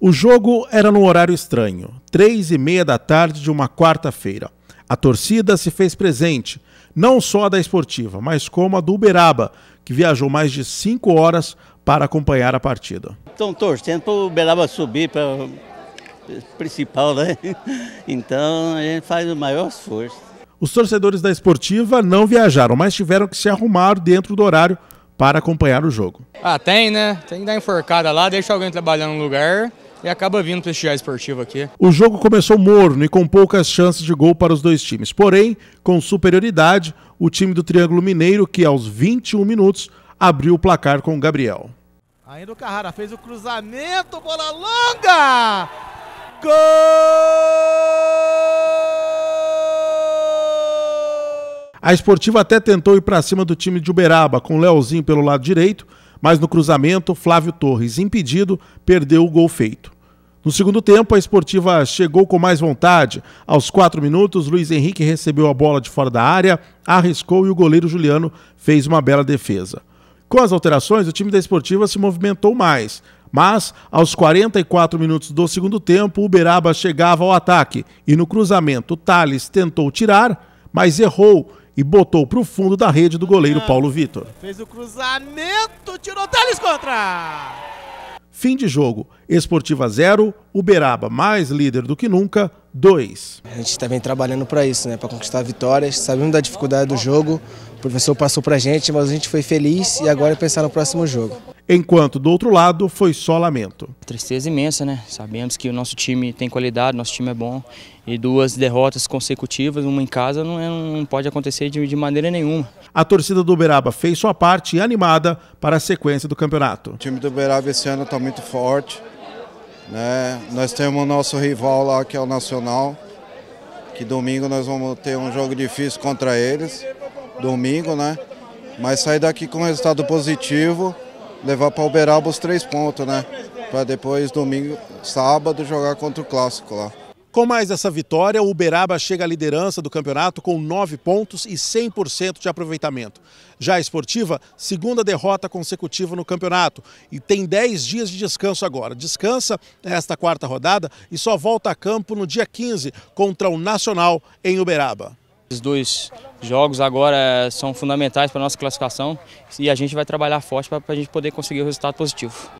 O jogo era num horário estranho, três e meia da tarde de uma quarta-feira. A torcida se fez presente, não só a da esportiva, mas como a do Uberaba, que viajou mais de cinco horas para acompanhar a partida. Estão torcendo para o Uberaba subir para o principal, né? Então a gente faz o maior esforço. Os torcedores da esportiva não viajaram, mas tiveram que se arrumar dentro do horário para acompanhar o jogo. Ah, tem, né? Tem que dar enforcada lá, deixa alguém trabalhando no lugar e acaba vindo prestigiar esportivo aqui. O jogo começou morno e com poucas chances de gol para os dois times. Porém, com superioridade, o time do Triângulo Mineiro, que aos 21 minutos abriu o placar com o Gabriel. Ainda o Carrara fez o cruzamento, bola longa! Gol! A esportiva até tentou ir para cima do time de Uberaba, com o Leozinho pelo lado direito, mas no cruzamento, Flávio Torres, impedido, perdeu o gol feito. No segundo tempo, a esportiva chegou com mais vontade. Aos quatro minutos, Luiz Henrique recebeu a bola de fora da área, arriscou e o goleiro Juliano fez uma bela defesa. Com as alterações, o time da esportiva se movimentou mais. Mas, aos 44 minutos do segundo tempo, Uberaba chegava ao ataque e no cruzamento, Thales tentou tirar, mas errou e botou para o fundo da rede do goleiro Paulo Vitor. Fez o cruzamento, tirou Teles contra! Fim de jogo, Esportiva 0, Uberaba mais líder do que nunca, 2. A gente está bem trabalhando para isso, né? para conquistar vitórias, sabemos da dificuldade do jogo, o professor passou para a gente, mas a gente foi feliz e agora é pensar no próximo jogo enquanto do outro lado foi só lamento. Tristeza imensa, né? Sabemos que o nosso time tem qualidade, nosso time é bom e duas derrotas consecutivas, uma em casa, não, é, não pode acontecer de, de maneira nenhuma. A torcida do Uberaba fez sua parte animada para a sequência do campeonato. O time do Uberaba esse ano está muito forte. Né? Nós temos o nosso rival lá, que é o Nacional, que domingo nós vamos ter um jogo difícil contra eles, domingo, né? Mas sair daqui com resultado positivo levar para Uberaba os três pontos, né? Para depois, domingo, sábado, jogar contra o Clássico lá. Com mais essa vitória, o Uberaba chega à liderança do campeonato com nove pontos e 100% de aproveitamento. Já a esportiva, segunda derrota consecutiva no campeonato e tem 10 dias de descanso agora. Descansa esta quarta rodada e só volta a campo no dia 15 contra o Nacional em Uberaba. Esses dois jogos agora são fundamentais para a nossa classificação e a gente vai trabalhar forte para a gente poder conseguir o um resultado positivo.